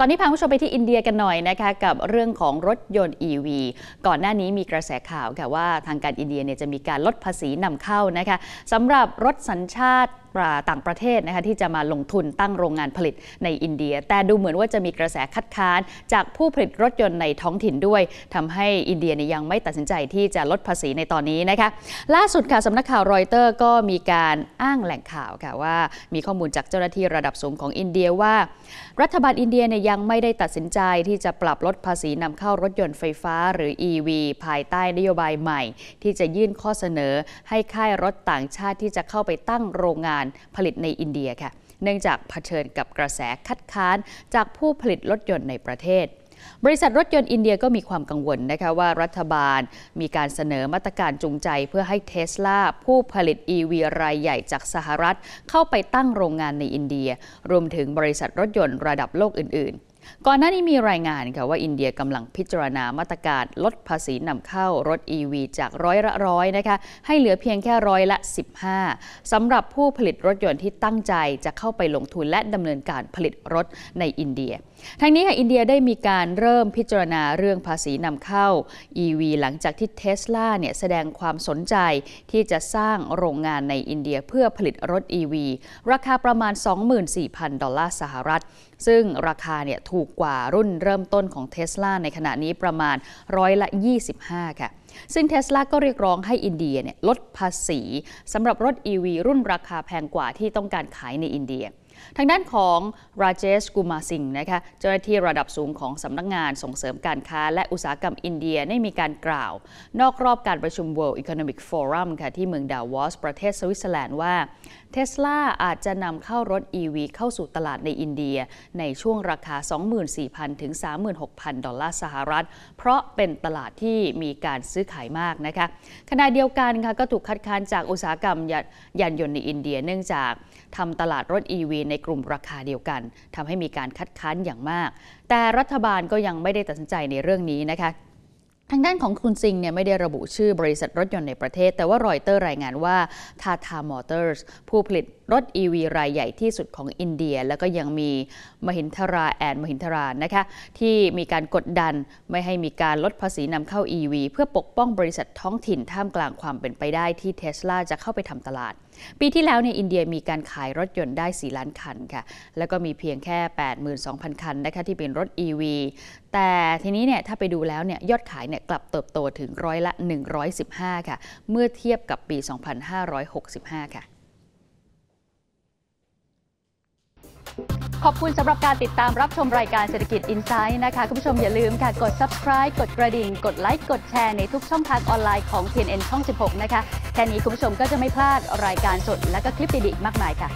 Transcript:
ตอนนี้พาผู้ชมไปที่อินเดียกันหน่อยนะคะกับเรื่องของรถยนต์ EV ก่อนหน้านี้มีกระแสข่าวค่ะว่าทางการอินเดียเนี่ยจะมีการลดภาษีนำเข้านะคะสำหรับรถสัญชาติต่างประเทศนะคะที่จะมาลงทุนตั้งโรงงานผลิตในอินเดีย แต่ดูเหมือนว่าจะมีกระแสคัดค้านจากผู้ผลิตรถยนต์ในท้องถิ่นด้วย ทำให้อินเดียยังไม่ตัดสินใจที่จะลดภาษีในตอนนี้นะคะ ล่าสุดค่ะสำนักข่าวรอยเตอร์ ก็มีการอ้างแหล่งข่าวค่ะว่ามีข้อมูลจากเจ้าหน้าที่ระดับสูงของอินเดียว่า รัฐบาลอินเดียเนี่ยยังไม่ได้ตัดสินใจที่จะปรับลดภาษีนำเข้ารถยนต์ไฟฟ้า หรือ EV ภายใต้นโยบายใหม่ ที่จะยื่นข้อเสนอให้ค่ายรถต่างชาติที่จะเข้าไปตั้งโรงงานารผลิตในอินเดียค่ะ เนื่องจากเผชิญกับกระแสคัดค้านจากผู้ผลิตรถยนต์ในประเทศ บริษัทรถยนต์อินเดียก็มีความกังวลนะคะว่ารัฐบาลมีการเสนอมาตรการจูงใจเพื่อให้เทสลาผู้ผลิตอีวีรายใหญ่จากสหรัฐ เข้าไปตั้งโรงงานในอินเดีย รวมถึงบริษัทรถยนต์ระดับโลกอื่นๆก่อนหน้านี้มีรายงานค่ะว่าอินเดียกำลังพิจารณามาตรการลดภาษีนำเข้า รถ EV จากร้อยละร้อยนะคะให้เหลือเพียงแค่ร้อยละ 15 สำหรับผู้ผลิตรถยนต์ที่ตั้งใจจะเข้าไปลงทุนและดำเนินการผลิตรถในอินเดีย ทั้งนี้ค่ะอินเดียได้มีการเริ่มพิจารณาเรื่องภาษีนำเข้า EV หลังจากที่เทสลาเนี่ยแสดงความสนใจที่จะสร้างโรงงานในอินเดียเพื่อผลิตรถ EV ราคาประมาณ 24,000ดอลลาร์สหรัฐ ซึ่งราคาเนี่ยถููกกว่ารุ่นเริ่มต้นของเทสลาในขณะนี้ประมาณร้อยละ 25 ค่ะ ซึ่งเทสลาก็เรียกร้องให้อินเดียเนี่ยลดภาษีสำหรับรถ EV รุ่นราคาแพงกว่าที่ต้องการขายในอินเดียทางด้านของราเจสกุมาสิงนะคะเจ้าหน้าที่ระดับสูงของสำนักงงานส่งเสริมการค้าและอุตสาหกรรมอินเดีย ได้มีการกล่าว นอกรอบการประชุม World Economic Forum ค่ะที่เมืองดาวอสประเทศสวิตเซอร์แลนด์ว่าเทสลาอาจจะนำเข้ารถ EV เข้าสู่ตลาดในอินเดีย ในช่วงราคา 24,000 ถึง 36,000 ดอลลาร์สหรัฐ เพราะเป็นตลาดที่มีการซื้อขายมากนะคะขณะเดียวกันค่ะก็ถูกคัดค้านจากอุตสาหกรรมยานยนต์ในอินเดีย เนื่องจากทำตลาดรถ EV ในกลุ่มราคาเดียวกัน ทำให้มีการคัดค้านอย่างมาก แต่รัฐบาลก็ยังไม่ได้ตัดสินใจในเรื่องนี้นะคะ ทางด้านของคุณซิงเนี่ยไม่ได้ระบุชื่อบริษัทรถยนต์ในประเทศ แต่ว่ารอยเตอร์รายงานว่าทาทามอเตอร์สผู้ผลิตรถ EV รายใหญ่ที่สุดของอินเดีย แล้วก็ยังมีมหินทราแอนมหินทรานะคะที่มีการกดดันไม่ให้มีการลดภาษีนำเข้า EV เพื่อปกป้องบริษัทท้องถิ่นท่ามกลางความเป็นไปได้ที่เทสลาจะเข้าไปทำตลาดปีที่แล้วในอินเดียมีการขายรถยนต์ได้ 4 ล้านคันค่ะ แล้วก็มีเพียงแค่ 82,000 คันนะคะที่เป็นรถ e ีแต่ทีนี้เนี่ยถ้าไปดูแล้วเนี่ยยอดขายเนี่ยกลับเติบโตถึงร้อยละ 115 ค่ะ เมื่อเทียบกับปี 2565 ค่ะ ขอบคุณสำหรับการติดตามรับชมรายการเศรษฐกิจ i n s i g h ์นะคะคุณผู้ชมอย่าลืมค่ะกด subscribe กดกระดิ่ง กดไลค์ กดแชร์ในทุกช่องทางออนไลน์ของ TNN ช่อง16 นะคะแค่นี้ คุณผู้ชมก็จะไม่พลาดรายการสดและก็คลิปดีๆ มากมายค่ะ